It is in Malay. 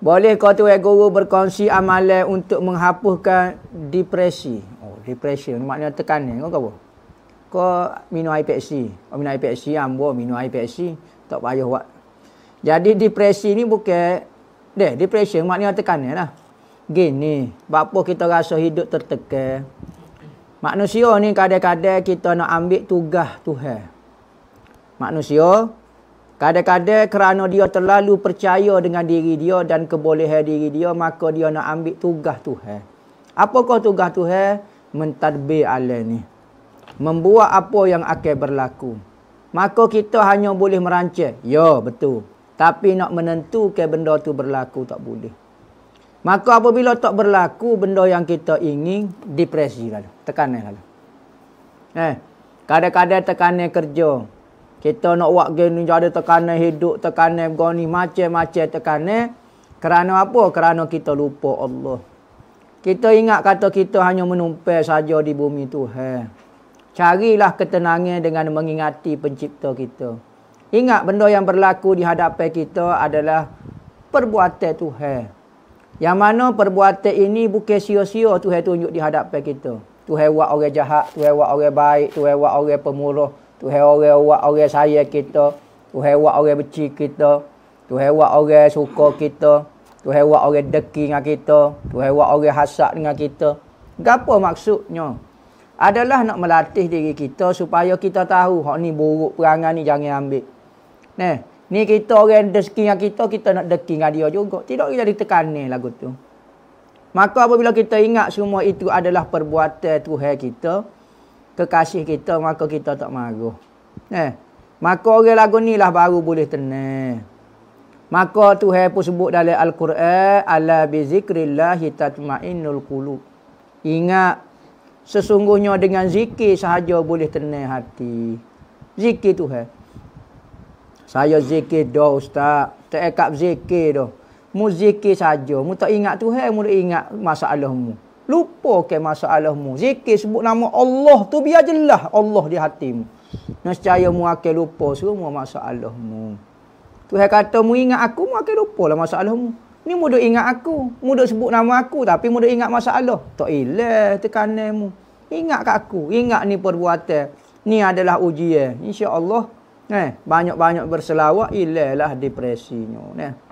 Boleh kau tu guru berkongsi amalan untuk menghapuskan depresi. Oh, depresi maknanya tekanan kau kau. Kau minum air Pepsi. Kau minum air Pepsi ah, ambo minum air Pepsi tak payah buat. Jadi depresi ni bukan deh depresi maknanya tekanan lah. Gini, apa kita rasa hidup tertekan. Manusia ni kadang-kadang kita nak ambil tugas Tuhan. Manusia Kadang-kadang kerana dia terlalu percaya dengan diri dia dan kebolehan diri dia, maka dia nak ambil tugas Tuhan. Apakah tugas Tuhan? Mentadbir ala ni. Membuat apa yang akan berlaku. Maka kita hanya boleh merancang. Ya, betul. Tapi nak menentukan benda tu berlaku tak boleh. Maka apabila tak berlaku benda yang kita ingin, depresi lalu. Tekanan lalu. Eh, kadang-kadang tekanan kerja. Kita nak buat gini ada tekanan hidup, tekanan goni, macam-macam tekanan. Kerana apa? Kerana kita lupa Allah. Kita ingat kata kita hanya menumpai saja di bumi itu. Tuhan. Carilah ketenangan dengan mengingati pencipta kita. Ingat benda yang berlaku di hadapan kita adalah perbuatan Tuhan. Yang mana perbuatan ini bukan sia-sia Tuhan tunjuk di hadapan kita. Tuhan buat orang jahat, Tuhan buat orang baik, Tuhan buat orang pemurah. Tuhan orang buat orang saya kita. Tuhan buat orang beci kita. Tuhan buat orang suka kita. Tuhan buat orang deki dengan kita. Tuhan buat orang hasad dengan kita. Apa maksudnya? Adalah nak melatih diri kita supaya kita tahu hak ni buruk perangai ni jangan ambil. Nah, ni kita orang deki dengan kita, kita nak deki dengan dia juga. Tidak kita ditekan lagu tu. Maka apabila kita ingat semua itu adalah perbuatan Tuhan kita, kekasih kita maka kita tak marah. Eh, maka orang lagu ni lah baru boleh tenang. Maka Tuhan pun sebut dalam Al-Quran, ala bi zikrillah tatmainnul qulub. Ingat sesungguhnya dengan zikir sahaja boleh tenang hati. Zikir Tuhan. Saya zikir dah ustaz. Tak ekap zikir dah. Mu zikir sahaja, Mu tak ingat Tuhan, mu tak ingat masalahmu. mu. Lupa, lupakan masalahmu. Zikir sebut nama Allah tu biar jelas Allah di hatimu. Nescaya mu akan lupa semua masalahmu. Tuhan kata mu ingat aku mu akan lupalah masalahmu. Ni mu duk ingat aku, mu duk sebut nama aku tapi mu duk ingat masalah. Tak ilah tekananmu. Ingat kat aku, ingat ni perbuatan. Ni adalah ujian. Insya-Allah, eh, banyak-banyak berselawat ilahlah depresinya, nah.